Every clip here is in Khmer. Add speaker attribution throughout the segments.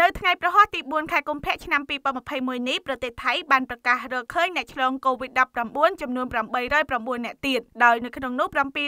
Speaker 1: នៅថ្ងៃប្រហ័សទី4ខែកុម្ភៈឆ្នាំ2021នេះប្រទេសថៃបានប្រកាសរកឃើញអ្នកឆ្លង COVID-19 ចំនួន809អ្នកទៀតដោយនៅក្នុងនោះ796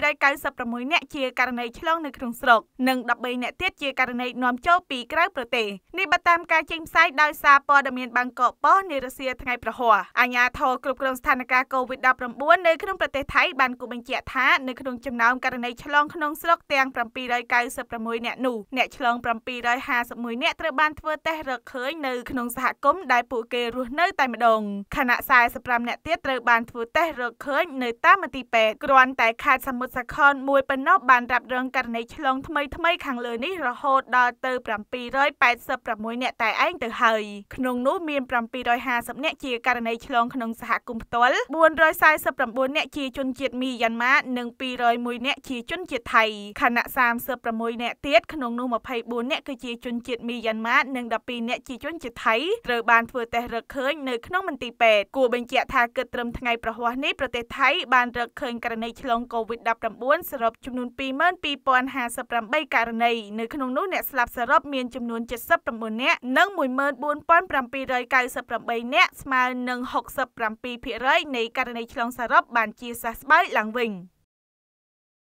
Speaker 1: អ្នកជាករណីឆ្លងនៅក្នុងស្រុកនិង13អ្នកទៀតជាករណីនាំចូលពីក្រៅប្រទេសនេះបើតាមការចេញផ្សាយដោយសារព័ត៌មានបាងកកប៉ុស្តិ៍នារសៀលថ្ងៃប្រហ័សអាជ្ញាធរគ្រប់គ្រងស្ថានភាព COVID-19 នៅក្នុងប្រទេសថៃបានគូបញ្ជាក់ថានៅក្នុងចំណោមករណីឆ្លងក្នុងស្រុកទាំង796អ្នកនោះអ្នកឆ្លង751អ្នកត្រូវបានធ្វើតេស្តរកឃើញនៅក្នុងសហគមន៍ដែលពួកគេរស់នៅតែម្ដងខណៈ45នាក់ទៀតត្រូវបានធ្វើតេស្តរកឃើញនៅតាមមន្ទីរពេទ្យគ្រាន់តែខេត្តសមុទ្រសខលមួយប៉ុណ្ណោះបានរ៉ាប់រងករណីឆ្លងថ្មីថ្មីខាងលើនេះរហូតដល់ទៅ786នាក់តែឯងទៅហើយក្នុងនោះមាន750នាក់ជាករណីឆ្លងក្នុងសហគមន៍ផ្ទាល់449នាក់ជាជនជាតិមីយ៉ាន់ម៉ានិង201នាក់ជាជនជាតិថៃខណៈ36នាក់ទៀតក្នុងនោះ24នាក់គឺជាជនជាតិមីយ៉ាន់ម៉ាត្តិនិង12អ្នកជាជនជាតិថៃត្រូវបានធ្វើតេស្តរកឃើញនៅក្នុងមន្ទីរពេទ្យគួរបញ្ជាក់ថាគិតត្រឹមថ្ងៃប្រហ័សនេះប្រទេសថៃបានរកឃើញករណីឆ្លង COVID-19 សរុបចំនួន22058ករណីនៅក្នុងនោះអ្នកស្លាប់សរុបមានចំនួន79នាក់និង14798នាក់ស្មើនឹង67%នៃករណីឆ្លងសរុបបានជាសះស្បើយឡើងវិញ។